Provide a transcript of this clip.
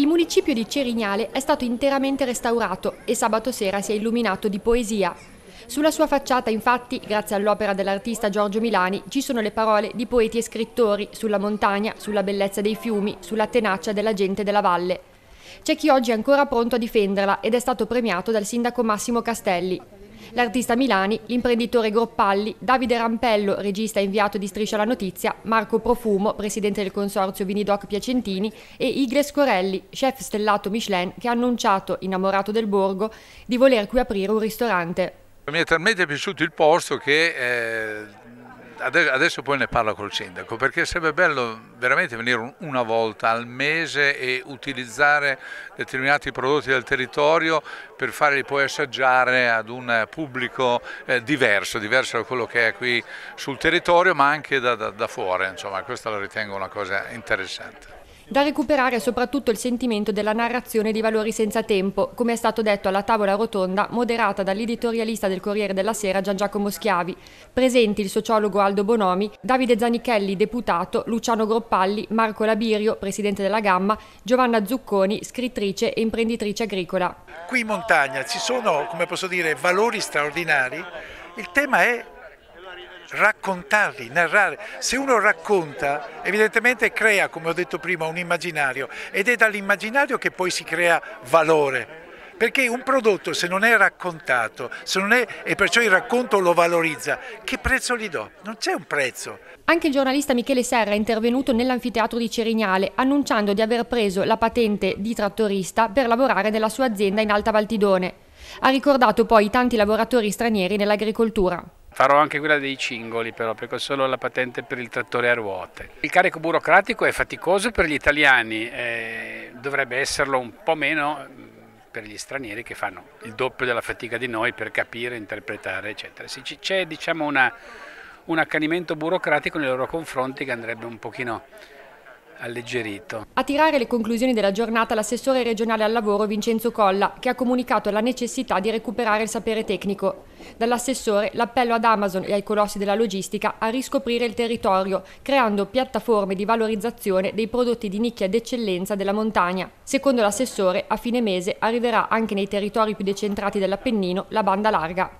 Il municipio di Cerignale è stato interamente restaurato e sabato sera si è illuminato di poesia. Sulla sua facciata, infatti, grazie all'opera dell'artista Giorgio Milani, ci sono le parole di poeti e scrittori sulla montagna, sulla bellezza dei fiumi, sulla tenacia della gente della valle. C'è chi oggi è ancora pronto a difenderla ed è stato premiato dal sindaco Massimo Castelli. L'artista Milani, l'imprenditore Groppalli, Davide Rampello, regista inviato di Striscia la Notizia, Marco Profumo, presidente del consorzio Vinidoc Piacentini e Igles Corelli, chef stellato Michelin, che ha annunciato, innamorato del borgo, di voler qui aprire un ristorante. Mi è talmente piaciuto il posto che eh, adesso poi ne parlo col sindaco perché sarebbe bello veramente venire una volta al mese e utilizzare determinati prodotti del territorio per farli poi assaggiare ad un pubblico eh, diverso, diverso da quello che è qui sul territorio ma anche da, da, da fuori, insomma questa la ritengo una cosa interessante. Da recuperare soprattutto il sentimento della narrazione di valori senza tempo, come è stato detto alla tavola rotonda moderata dall'editorialista del Corriere della Sera Gian Giacomo Schiavi, presenti il sociologo Aldo Bonomi, Davide Zanichelli, deputato, Luciano Groppalli, Marco Labirio, presidente della Gamma, Giovanna Zucconi, scrittrice e imprenditrice agricola. Qui in montagna ci sono, come posso dire, valori straordinari. Il tema è raccontarli, narrare. Se uno racconta, evidentemente crea, come ho detto prima, un immaginario ed è dall'immaginario che poi si crea valore. Perché un prodotto se non è raccontato, se non è, e perciò il racconto lo valorizza, che prezzo gli do? Non c'è un prezzo. Anche il giornalista Michele Serra è intervenuto nell'anfiteatro di Cerignale annunciando di aver preso la patente di trattorista per lavorare nella sua azienda in Alta Valtidone. Ha ricordato poi i tanti lavoratori stranieri nell'agricoltura farò anche quella dei cingoli però perché ho solo la patente per il trattore a ruote. Il carico burocratico è faticoso per gli italiani, eh, dovrebbe esserlo un po' meno mm, per gli stranieri che fanno il doppio della fatica di noi per capire, interpretare eccetera. C'è diciamo una, un accanimento burocratico nei loro confronti che andrebbe un pochino alleggerito. A tirare le conclusioni della giornata l'assessore regionale al lavoro Vincenzo Colla, che ha comunicato la necessità di recuperare il sapere tecnico. Dall'assessore l'appello ad Amazon e ai colossi della logistica a riscoprire il territorio, creando piattaforme di valorizzazione dei prodotti di nicchia d'eccellenza della montagna. Secondo l'assessore, a fine mese arriverà anche nei territori più decentrati dell'Appennino la banda larga.